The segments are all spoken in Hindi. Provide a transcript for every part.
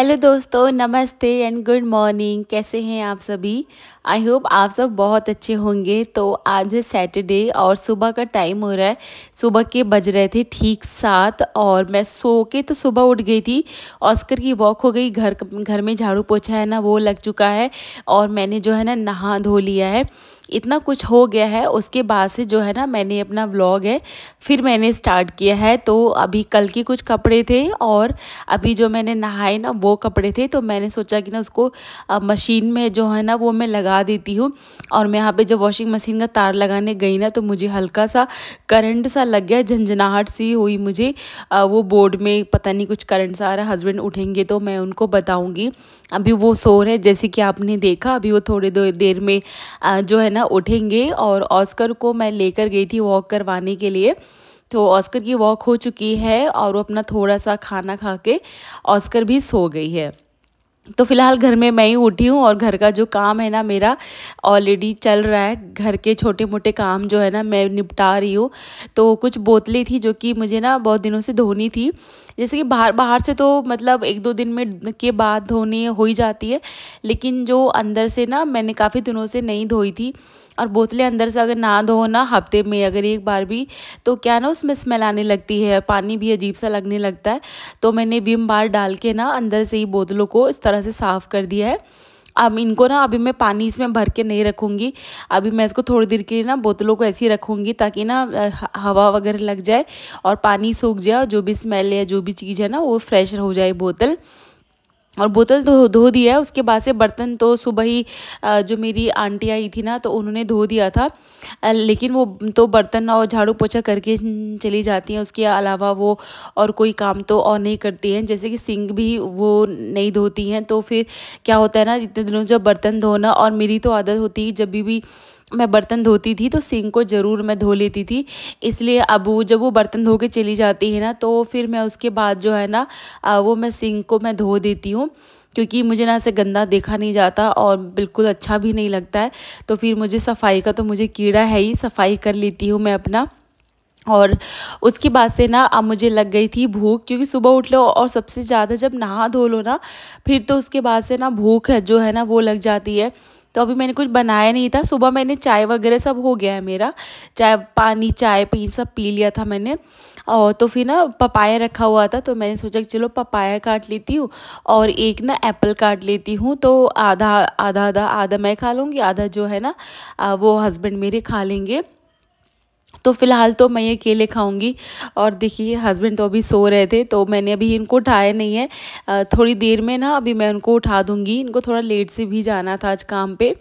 हेलो दोस्तों नमस्ते एंड गुड मॉर्निंग कैसे हैं आप सभी आई होप आप सब बहुत अच्छे होंगे तो आज है सैटरडे और सुबह का टाइम हो रहा है सुबह के बज रहे थे ठीक सात और मैं सो के तो सुबह उठ गई थी ऑस्कर की वॉक हो गई घर घर में झाड़ू पोछा है ना वो लग चुका है और मैंने जो है ना नहा धो लिया है इतना कुछ हो गया है उसके बाद से जो है ना मैंने अपना व्लॉग है फिर मैंने स्टार्ट किया है तो अभी कल के कुछ कपड़े थे और अभी जो मैंने नहाए ना वो कपड़े थे तो मैंने सोचा कि ना उसको मशीन में जो है ना वो मैं लगा देती हूँ और मैं यहाँ पर जब वॉशिंग मशीन का तार लगाने गई ना तो मुझे हल्का सा करंट सा लग गया झंझनाहट सी हुई मुझे वो बोर्ड में पता नहीं कुछ करंट सा आ रहा हस्बैंड उठेंगे तो मैं उनको बताऊँगी अभी वो सो रहे जैसे कि आपने देखा अभी वो थोड़ी देर में जो है न ना उठेंगे और ऑस्कर को मैं लेकर गई थी वॉक करवाने के लिए तो ऑस्कर की वॉक हो चुकी है और वो अपना थोड़ा सा खाना खा के ऑस्कर भी सो गई है तो फिलहाल घर में मैं ही उठी हूँ और घर का जो काम है ना मेरा ऑलरेडी चल रहा है घर के छोटे मोटे काम जो है ना मैं निपटा रही हूँ तो कुछ बोतलें थी जो कि मुझे ना बहुत दिनों से धोनी थी जैसे कि बाहर बाहर से तो मतलब एक दो दिन में के बाद धोनी हो ही जाती है लेकिन जो अंदर से ना मैंने काफ़ी दिनों से नहीं धोई थी और बोतलें अंदर से अगर ना धो ना हफ्ते में अगर एक बार भी तो क्या ना उसमें स्मेल आने लगती है पानी भी अजीब सा लगने लगता है तो मैंने विम बार डाल के ना अंदर से ही बोतलों को इस तरह से साफ़ कर दिया है अब इनको ना अभी मैं पानी इसमें भर के नहीं रखूँगी अभी मैं इसको थोड़ी देर के लिए ना बोतलों को ऐसी रखूँगी ताकि ना हवा वगैरह लग जाए और पानी सूख जाए और जो भी स्मेल है जो भी चीज़ है ना वो फ्रेश हो जाए बोतल और बोतल तो धो दिया है उसके बाद से बर्तन तो सुबह ही जो मेरी आंटी आई थी ना तो उन्होंने धो दिया था लेकिन वो तो बर्तन और झाड़ू पोछा करके चली जाती हैं उसके अलावा वो और कोई काम तो और नहीं करती हैं जैसे कि सिंग भी वो नहीं धोती हैं तो फिर क्या होता है ना इतने दिनों जब बर्तन धोना और मेरी तो आदत होती है जब भी मैं बर्तन धोती थी तो सिंक को ज़रूर मैं धो लेती थी इसलिए अब वो जब वो बर्तन धो के चली जाती है ना तो फिर मैं उसके बाद जो है ना वो मैं सिंक को मैं धो देती हूँ क्योंकि मुझे ना ऐसे गंदा देखा नहीं जाता और बिल्कुल अच्छा भी नहीं लगता है तो फिर मुझे सफाई का तो मुझे कीड़ा है ही सफाई कर लेती हूँ मैं अपना और उसके बाद से ना अब मुझे लग गई थी भूख क्योंकि सुबह उठ लो और सबसे ज़्यादा जब नहा धो लो ना फिर तो उसके बाद से ना भूख है जो है ना वो लग जाती है तो अभी मैंने कुछ बनाया नहीं था सुबह मैंने चाय वगैरह सब हो गया है मेरा चाय पानी चाय पी सब पी लिया था मैंने और तो फिर ना पपाया रखा हुआ था तो मैंने सोचा कि चलो पपाया काट लेती हूँ और एक ना एप्पल काट लेती हूँ तो आधा आधा आधा आधा मैं खा लूँगी आधा जो है ना वो हस्बैंड मेरे खा लेंगे तो फ़िलहाल तो मैं ये केले खाऊंगी और देखिए हस्बैंड तो अभी सो रहे थे तो मैंने अभी इनको उठाया नहीं है थोड़ी देर में ना अभी मैं उनको उठा दूंगी इनको थोड़ा लेट से भी जाना था आज काम पर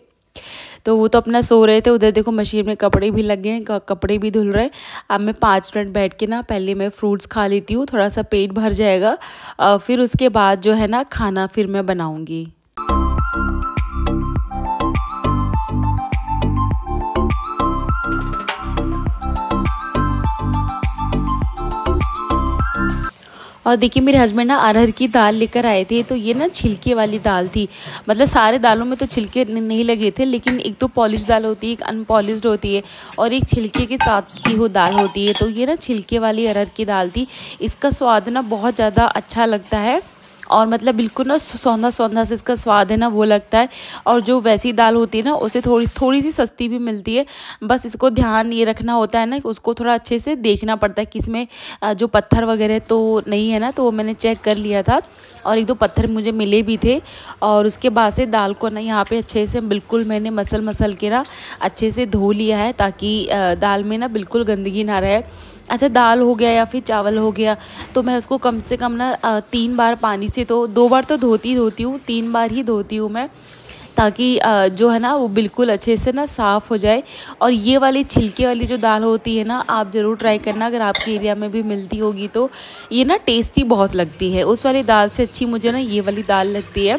तो वो तो अपना सो रहे थे उधर देखो मशीन में कपड़े भी गए हैं कपड़े भी धुल रहे हैं अब मैं पाँच मिनट बैठ के ना पहले मैं फ्रूट्स खा लेती हूँ थोड़ा सा पेट भर जाएगा फिर उसके बाद जो है ना खाना फिर मैं बनाऊँगी और देखिए मेरे हस्बैंड ना अरहर की दाल लेकर आए थे तो ये ना छिलके वाली दाल थी मतलब सारे दालों में तो छिलके नहीं लगे थे लेकिन एक तो पॉलिश दाल होती है एक अनपॉलिश्ड होती है और एक छिलके के साथ की हो दाल होती है तो ये ना छिलके वाली अरहर की दाल थी इसका स्वाद ना बहुत ज़्यादा अच्छा लगता है और मतलब बिल्कुल ना सौंधा सौंधा से इसका स्वाद है ना वो लगता है और जो वैसी दाल होती है ना उसे थोड़ी थोड़ी सी सस्ती भी मिलती है बस इसको ध्यान ये रखना होता है ना कि उसको थोड़ा अच्छे से देखना पड़ता है कि इसमें जो पत्थर वगैरह तो नहीं है ना तो वो मैंने चेक कर लिया था और एक दो पत्थर मुझे मिले भी थे और उसके बाद से दाल को ना यहाँ पर अच्छे से बिल्कुल मैंने मसल मसल के ना अच्छे से धो लिया है ताकि दाल में ना बिल्कुल गंदगी ना रहे अच्छा दाल हो गया या फिर चावल हो गया तो मैं उसको कम से कम ना तीन बार पानी से तो दो बार तो धोती धोती हूँ तीन बार ही धोती हूँ मैं ताकि जो है ना वो बिल्कुल अच्छे से ना साफ़ हो जाए और ये वाली छिलके वाली जो दाल होती है ना आप ज़रूर ट्राई करना अगर आपके एरिया में भी मिलती होगी तो ये ना टेस्टी बहुत लगती है उस वाली दाल से अच्छी मुझे ना ये वाली दाल लगती है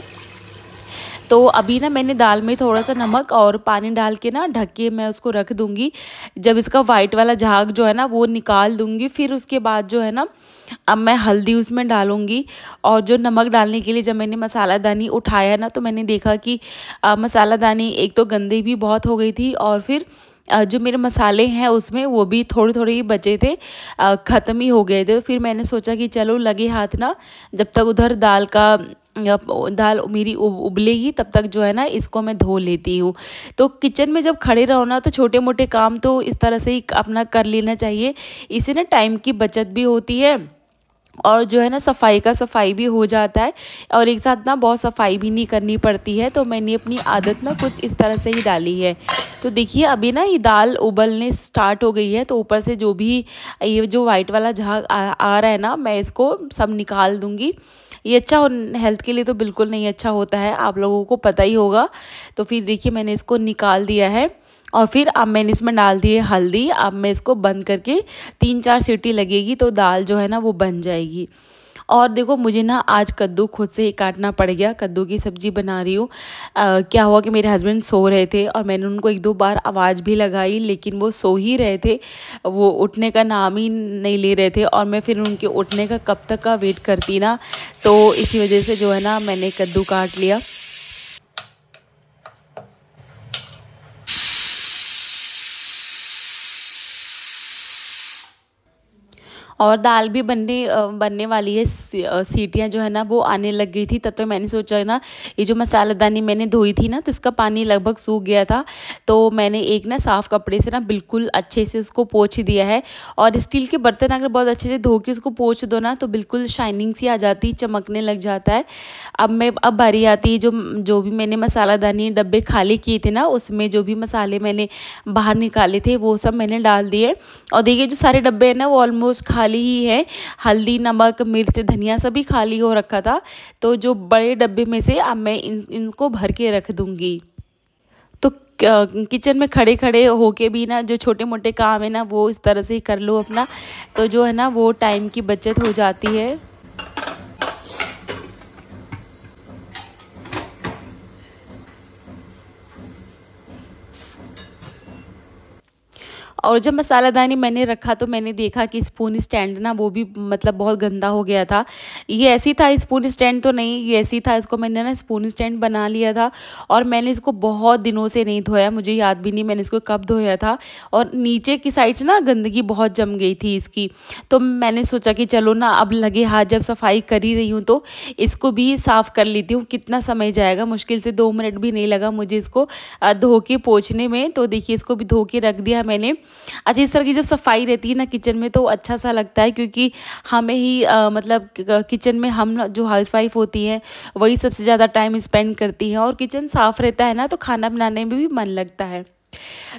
तो अभी ना मैंने दाल में थोड़ा सा नमक और पानी डाल के ना ढक के मैं उसको रख दूँगी जब इसका वाइट वाला झाग जो है ना वो निकाल दूँगी फिर उसके बाद जो है ना अब मैं हल्दी उसमें डालूँगी और जो नमक डालने के लिए जब मैंने मसाला दानी उठाया ना तो मैंने देखा कि मसाला दानी एक तो गंदी भी बहुत हो गई थी और फिर जो मेरे मसाले हैं उसमें वो भी थोड़े थोड़े ही बचे थे ख़त्म ही हो गए थे फिर मैंने सोचा कि चलो लगे हाथ ना जब तक उधर दाल का दाल मेरी उबलेगी तब तक जो है ना इसको मैं धो लेती हूँ तो किचन में जब खड़े रहो ना तो छोटे मोटे काम तो इस तरह से ही अपना कर लेना चाहिए इससे ना टाइम की बचत भी होती है और जो है ना सफाई का सफाई भी हो जाता है और एक साथ ना बहुत सफाई भी नहीं करनी पड़ती है तो मैंने अपनी आदत ना कुछ इस तरह से ही डाली है तो देखिए अभी ना ये दाल उबलने स्टार्ट हो गई है तो ऊपर से जो भी ये जो वाइट वाला झाग आ, आ रहा है ना मैं इसको सब निकाल दूँगी ये अच्छा हेल्थ के लिए तो बिल्कुल नहीं अच्छा होता है आप लोगों को पता ही होगा तो फिर देखिए मैंने इसको निकाल दिया है और फिर अब मैंने इसमें डाल दिए हल्दी अब मैं इसको बंद करके तीन चार सीटी लगेगी तो दाल जो है ना वो बन जाएगी और देखो मुझे ना आज कद्दू खुद से ही काटना पड़ गया कद्दू की सब्ज़ी बना रही हूँ क्या हुआ कि मेरे हस्बैंड सो रहे थे और मैंने उनको एक दो बार आवाज़ भी लगाई लेकिन वो सो ही रहे थे वो उठने का नाम ही नहीं ले रहे थे और मैं फिर उनके उठने का कब तक का वेट करती ना तो इसी वजह से जो है ना मैंने कद्दू काट लिया और दाल भी बनने बनने वाली है सीटियाँ जो है ना वो आने लग गई थी तब तक तो मैंने सोचा ना ये जो मसालेदानी मैंने धोई थी ना तो इसका पानी लगभग सूख गया था तो मैंने एक ना साफ़ कपड़े से ना बिल्कुल अच्छे से उसको पोछ दिया है और स्टील के बर्तन अगर बहुत अच्छे से धो के उसको पोछ दो ना तो बिल्कुल शाइनिंग सी आ जाती चमकने लग जाता है अब मैं अब भरी आती जो जो भी मैंने मसालादानी डब्बे खाली किए थे ना उसमें जो भी मसाले मैंने बाहर निकाले थे वो सब मैंने डाल दिए और देखिए जो सारे डब्बे हैं ना वो ऑलमोस्ट खाली खाली ही है हल्दी नमक मिर्च धनिया सभी खाली हो रखा था तो जो बड़े डब्बे में से अब मैं इन इनको भर के रख दूँगी तो किचन में खड़े खड़े होके भी ना जो छोटे मोटे काम है ना वो इस तरह से ही कर लो अपना तो जो है ना वो टाइम की बचत हो जाती है और जब मसालादानी मैंने रखा तो मैंने देखा कि स्पून स्टैंड ना वो भी मतलब बहुत गंदा हो गया था ये ऐसी था स्पून स्टैंड तो नहीं ये ऐसी था इसको मैंने ना स्पून स्टैंड बना लिया था और मैंने इसको बहुत दिनों से नहीं धोया मुझे याद भी नहीं मैंने इसको कब धोया था और नीचे की साइड से ना गंदगी बहुत जम गई थी इसकी तो मैंने सोचा कि चलो ना अब लगे हाथ जब सफाई कर ही रही हूँ तो इसको भी साफ़ कर लेती हूँ कितना समय जाएगा मुश्किल से दो मिनट भी नहीं लगा मुझे इसको धो के पोछने में तो देखिए इसको भी धो के रख दिया मैंने अच्छा इस तरह की जब सफाई रहती है ना किचन में तो अच्छा सा लगता है क्योंकि हमें ही आ, मतलब किचन में हम जो हाउसवाइफ होती है वही सबसे ज़्यादा टाइम स्पेंड करती है और किचन साफ़ रहता है ना तो खाना बनाने में भी मन लगता है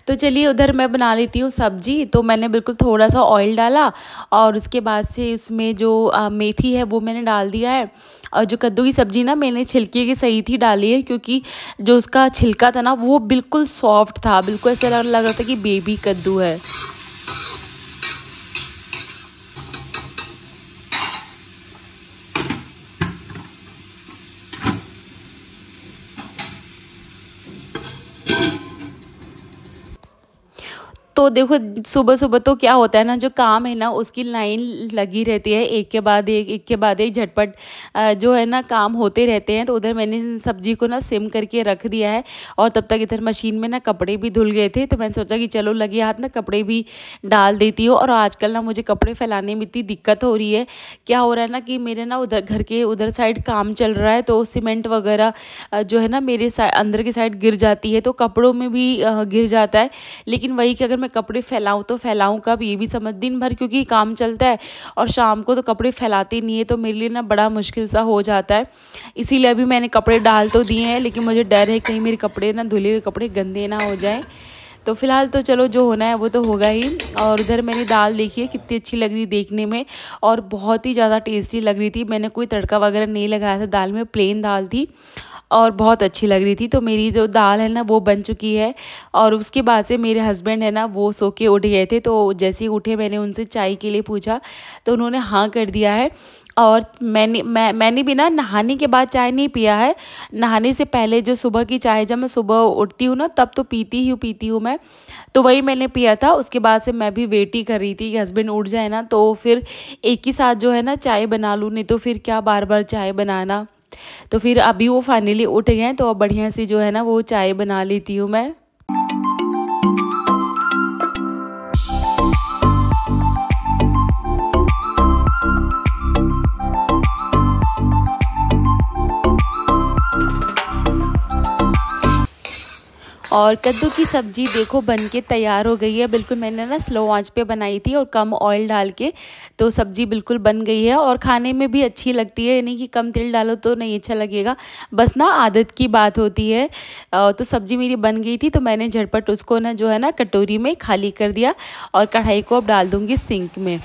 तो चलिए उधर मैं बना लेती हूँ सब्जी तो मैंने बिल्कुल थोड़ा सा ऑयल डाला और उसके बाद से उसमें जो आ, मेथी है वो मैंने डाल दिया है और जो कद्दू की सब्ज़ी ना मैंने छिलके की सही थी डाली है क्योंकि जो उसका छिलका था ना वो बिल्कुल सॉफ्ट था बिल्कुल ऐसा लग रहा था कि बेबी कद्दू है तो देखो सुबह सुबह तो क्या होता है ना जो काम है ना उसकी लाइन लगी रहती है एक के बाद एक एक के बाद एक झटपट जो है ना काम होते रहते हैं तो उधर मैंने सब्जी को ना सिम करके रख दिया है और तब तक इधर मशीन में ना कपड़े भी धुल गए थे तो मैंने सोचा कि चलो लगे हाथ ना कपड़े भी डाल देती हूँ और आजकल ना मुझे कपड़े फैलाने में इतनी दिक्कत हो रही है क्या हो रहा है ना कि मेरे ना उधर घर के उधर साइड काम चल रहा है तो सीमेंट वगैरह जो है ना मेरे अंदर की साइड गिर जाती है तो कपड़ों में भी गिर जाता है लेकिन वही कि अगर मैं कपड़े फैलाऊँ तो फैलाऊँ कब ये भी समझ दिन भर क्योंकि काम चलता है और शाम को तो कपड़े फैलाते नहीं है तो मेरे लिए ना बड़ा मुश्किल सा हो जाता है इसीलिए अभी मैंने कपड़े डाल तो दिए हैं लेकिन मुझे डर है कहीं मेरे कपड़े ना धुले हुए कपड़े गंदे ना हो जाएँ तो फिलहाल तो चलो जो होना है वो तो होगा ही और उधर मैंने दाल देखी है कितनी अच्छी लग रही देखने में और बहुत ही ज़्यादा टेस्टी लग रही थी मैंने कोई तड़का वगैरह नहीं लगाया था दाल में प्लेन दाल थी और बहुत अच्छी लग रही थी तो मेरी जो दाल है ना वो बन चुकी है और उसके बाद से मेरे हस्बैंड है ना वो सो के उठ गए थे तो जैसे ही उठे मैंने उनसे चाय के लिए पूछा तो उन्होंने हाँ कर दिया है और मैंने मैं मैंने भी ना नहाने के बाद चाय नहीं पिया है नहाने से पहले जो सुबह की चाय जब मैं सुबह उठती हूँ ना तब तो पीती ही पीती हूँ मैं तो वही मैंने पिया था उसके बाद से मैं भी वेट ही कर रही थी कि हस्बैंड उठ जाए ना तो फिर एक ही साथ जो है ना चाय बना लूँ नहीं तो फिर क्या बार बार चाय बनाना तो फिर अभी वो फाइनली उठ गए तो अब बढ़िया सी जो है ना वो चाय बना लेती हूँ मैं और कद्दू की सब्ज़ी देखो बन के तैयार हो गई है बिल्कुल मैंने ना स्लो आंच पे बनाई थी और कम ऑयल डाल के तो सब्ज़ी बिल्कुल बन गई है और खाने में भी अच्छी लगती है यानी कि कम तेल डालो तो नहीं अच्छा लगेगा बस ना आदत की बात होती है तो सब्ज़ी मेरी बन गई थी तो मैंने झटपट उसको ना जो है ना कटोरी में खाली कर दिया और कढ़ाई को अब डाल दूँगी सिंक में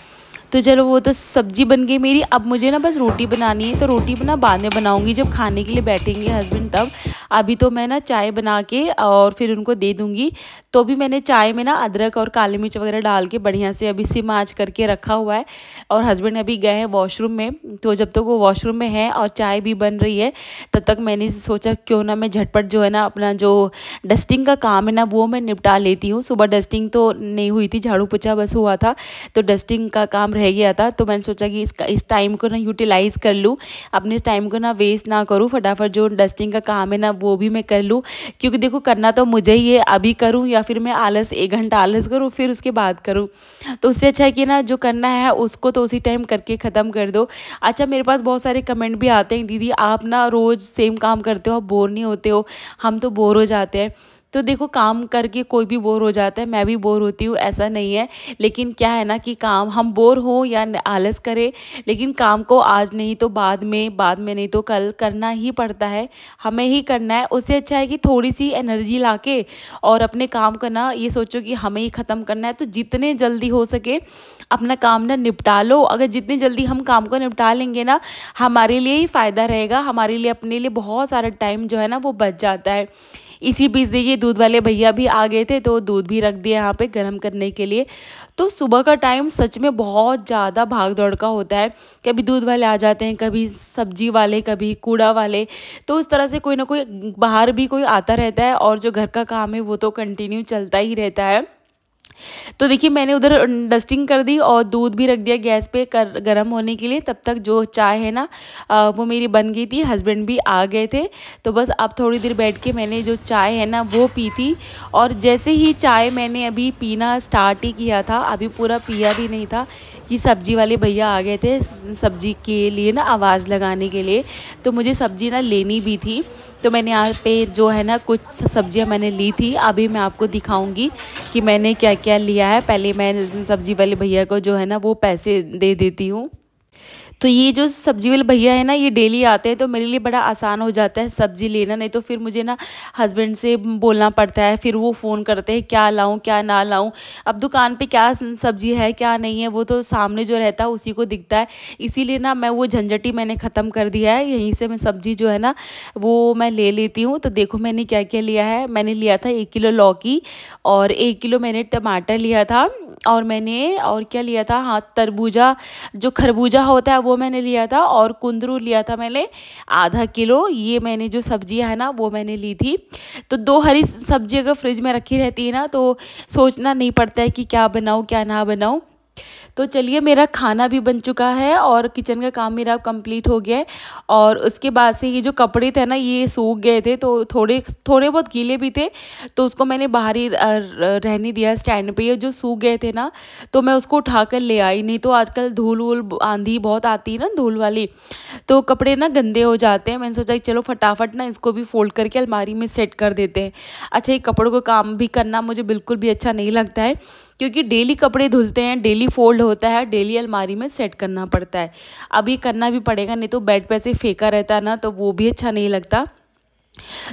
तो चलो वो तो सब्जी बन गई मेरी अब मुझे ना बस रोटी बनानी है तो रोटी ना बाद में बनाऊँगी जब खाने के लिए बैठेंगे हस्बैंड तब अभी तो मैं ना चाय बना के और फिर उनको दे दूँगी तो भी मैंने चाय में ना अदरक और काली मिर्च वगैरह डाल के बढ़िया से अभी सिम आँच करके रखा हुआ है और हस्बैंड अभी गए हैं वॉशरूम में तो जब तक तो वो वॉशरूम में हैं और चाय भी बन रही है तब तक मैंने सोचा क्यों ना मैं झटपट जो है ना अपना जो डस्टिंग का काम है ना वो मैं निपटा लेती हूँ सुबह डस्टिंग तो नहीं हुई थी झाड़ू पोछा बस हुआ था तो डस्टिंग का काम रह गया था तो मैंने सोचा कि इसका इस टाइम को ना यूटिलाइज़ कर लूँ अपने इस टाइम को ना वेस्ट ना करूँ फटाफट जो डस्टिंग का काम है ना वो भी मैं कर लूँ क्योंकि देखो करना तो मुझे ही है अभी करूँ या फिर मैं आलस एक घंटा आलस करूँ फिर उसके बाद करूँ तो उससे अच्छा है कि ना जो करना है उसको तो उसी टाइम करके ख़त्म कर दो अच्छा मेरे पास बहुत सारे कमेंट भी आते हैं दीदी आप ना रोज़ सेम काम करते हो बोर नहीं होते हो हम तो बोर हो जाते हैं तो देखो काम करके कोई भी बोर हो जाता है मैं भी बोर होती हूँ ऐसा नहीं है लेकिन क्या है ना कि काम हम बोर हो या आलस करें लेकिन काम को आज नहीं तो बाद में बाद में नहीं तो कल करना ही पड़ता है हमें ही करना है उससे अच्छा है कि थोड़ी सी एनर्जी ला के और अपने काम करना ये सोचो कि हमें ही ख़त्म करना है तो जितने जल्दी हो सके अपना काम ना निपटा लो अगर जितनी जल्दी हम काम को निपटा लेंगे ना हमारे लिए ही फ़ायदा रहेगा हमारे लिए अपने लिए बहुत सारा टाइम जो है ना वो बच जाता है इसी बीच देखिए दूध वाले भैया भी आ गए थे तो दूध भी रख दिया यहाँ पे गर्म करने के लिए तो सुबह का टाइम सच में बहुत ज़्यादा भाग दौड़ का होता है कभी दूध वाले आ जाते हैं कभी सब्जी वाले कभी कूड़ा वाले तो उस तरह से कोई ना कोई बाहर भी कोई आता रहता है और जो घर का काम है वो तो कंटिन्यू चलता ही रहता है तो देखिए मैंने उधर डस्टिंग कर दी और दूध भी रख दिया गैस पे कर गर्म होने के लिए तब तक जो चाय है ना वो मेरी बन गई थी हस्बैंड भी आ गए थे तो बस अब थोड़ी देर बैठ के मैंने जो चाय है ना वो पी थी और जैसे ही चाय मैंने अभी पीना स्टार्ट ही किया था अभी पूरा पिया भी नहीं था कि सब्जी वाले भैया आ गए थे सब्जी के लिए ना आवाज़ लगाने के लिए तो मुझे सब्जी ना लेनी भी थी तो मैंने यहाँ पे जो है ना कुछ सब्जियाँ मैंने ली थी अभी मैं आपको दिखाऊंगी कि मैंने क्या क्या क्या लिया है पहले मैं सब्जी वाले भैया को जो है ना वो पैसे दे देती हूँ तो ये जो सब्जी वाले भैया है ना ये डेली आते हैं तो मेरे लिए बड़ा आसान हो जाता है सब्जी लेना नहीं तो फिर मुझे ना हस्बैंड से बोलना पड़ता है फिर वो फ़ोन करते हैं क्या लाऊँ क्या ना लाऊँ अब दुकान पर क्या सब्जी है क्या नहीं है वो तो सामने जो रहता है उसी को दिखता है इसीलिए ना मैं वो झंझटी मैंने ख़त्म कर दिया है यहीं से मैं सब्जी जो है ना वो मैं ले लेती हूँ तो देखो मैंने क्या क्या लिया है मैंने लिया था एक किलो लौकी और एक किलो मैंने टमाटर लिया था और मैंने और क्या लिया था हाँ तरबूजा जो खरबूजा होता है वो मैंने लिया था और कुंदरू लिया था मैंने आधा किलो ये मैंने जो सब्जियाँ है ना वो मैंने ली थी तो दो हरी सब्जी अगर फ्रिज में रखी रहती है ना तो सोचना नहीं पड़ता है कि क्या बनाऊँ क्या ना बनाऊँ तो चलिए मेरा खाना भी बन चुका है और किचन का काम मेरा कंप्लीट हो गया है और उसके बाद से ये जो कपड़े थे ना ये सूख गए थे तो थोड़े थोड़े बहुत गीले भी थे तो उसको मैंने बाहर ही रहने दिया स्टैंड पे जो सूख गए थे ना तो मैं उसको उठा कर ले आई नहीं तो आजकल धूल वूल आंधी बहुत आती है ना धूल वाली तो कपड़े ना गंदे हो जाते हैं मैंने सोचा चलो फटाफट ना इसको भी फोल्ड करके अलमारी में सेट कर देते हैं अच्छा ये कपड़ों का काम भी करना मुझे बिल्कुल भी अच्छा नहीं लगता है क्योंकि डेली कपड़े धुलते हैं डेली फोल्ड होता है डेली अलमारी में सेट करना पड़ता है अब ये करना भी पड़ेगा नहीं तो बेड पर से फेंका रहता है ना तो वो भी अच्छा नहीं लगता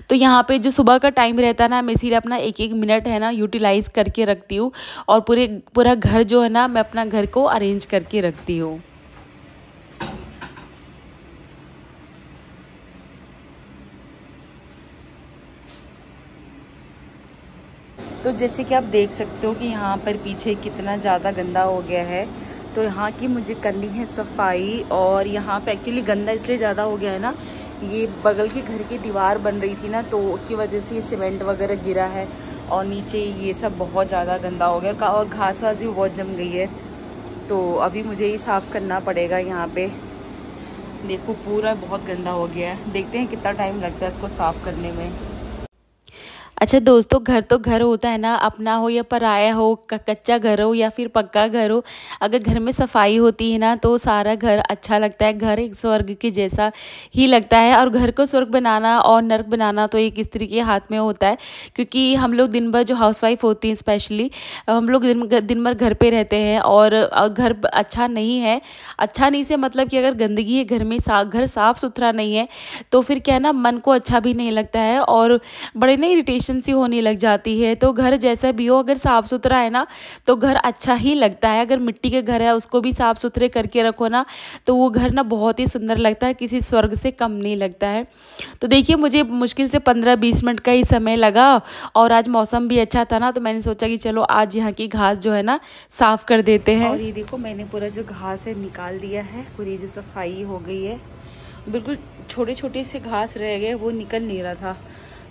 तो यहाँ पे जो सुबह का टाइम रहता है ना मैं इसीलिए अपना एक एक मिनट है ना यूटिलाइज़ करके रखती हूँ और पूरे पूरा घर जो है ना मैं अपना घर को अरेंज करके रखती हूँ तो जैसे कि आप देख सकते हो कि यहाँ पर पीछे कितना ज़्यादा गंदा हो गया है तो यहाँ की मुझे करनी है सफाई और यहाँ पर एक्चुअली गंदा इसलिए ज़्यादा हो गया है ना ये बगल के घर की दीवार बन रही थी ना तो उसकी वजह से ये सीमेंट वगैरह गिरा है और नीचे ये सब बहुत ज़्यादा गंदा हो गया और घास वास भी बहुत जम गई है तो अभी मुझे ये साफ़ करना पड़ेगा यहाँ पे देखो पूरा बहुत गंदा हो गया है देखते हैं कितना टाइम लगता है इसको साफ़ करने में अच्छा दोस्तों घर तो घर होता है ना अपना हो या पराया हो कच्चा घर हो या फिर पक्का घर हो अगर घर में सफाई होती है ना तो सारा घर अच्छा लगता है घर एक स्वर्ग के जैसा ही लगता है और घर को स्वर्ग बनाना और नर्क बनाना तो एक स्त्री के हाथ में होता है क्योंकि हम लोग दिन भर जो वाइफ़ होती हैं स्पेशली हम लोग दिन दिन भर घर पर रहते हैं और, और घर अच्छा नहीं है अच्छा नहीं से मतलब कि अगर गंदगी है घर में सा घर साफ़ सुथरा नहीं है तो फिर क्या है ना मन को अच्छा भी नहीं लगता है और बड़े ना इरीटेशन इरिटेशन सी होने लग जाती है तो घर जैसा भी हो अगर साफ़ सुथरा है ना तो घर अच्छा ही लगता है अगर मिट्टी के घर है उसको भी साफ़ सुथरे करके रखो ना तो वो घर ना बहुत ही सुंदर लगता है किसी स्वर्ग से कम नहीं लगता है तो देखिए मुझे मुश्किल से पंद्रह बीस मिनट का ही समय लगा और आज मौसम भी अच्छा था ना तो मैंने सोचा कि चलो आज यहाँ की घास जो है ना साफ़ कर देते हैं और ये देखो मैंने पूरा जो घास है निकाल दिया है पूरी जो सफाई हो गई है बिल्कुल छोटे छोटे से घास रह गए वो निकल नहीं रहा था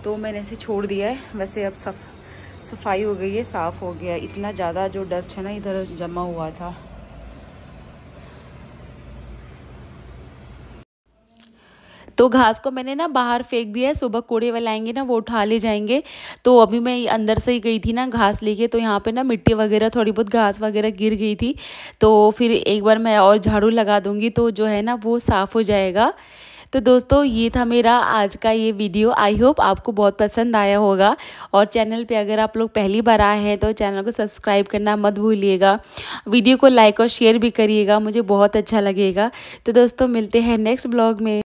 तो मैंने इसे छोड़ दिया है वैसे अब सफ सफाई हो गई है साफ़ हो गया इतना ज़्यादा जो डस्ट है ना इधर जमा हुआ था तो घास को मैंने ना बाहर फेंक दिया है सुबह कूड़े वाले आएंगे ना वो उठा ले जाएंगे तो अभी मैं अंदर से ही गई थी ना घास लेके तो यहाँ पे ना मिट्टी वगैरह थोड़ी बहुत घास वगैरह गिर गई थी तो फिर एक बार मैं और झाड़ू लगा दूँगी तो जो है ना वो साफ़ हो जाएगा तो दोस्तों ये था मेरा आज का ये वीडियो आई होप आपको बहुत पसंद आया होगा और चैनल पे अगर आप लोग पहली बार आए हैं तो चैनल को सब्सक्राइब करना मत भूलिएगा वीडियो को लाइक और शेयर भी करिएगा मुझे बहुत अच्छा लगेगा तो दोस्तों मिलते हैं नेक्स्ट ब्लॉग में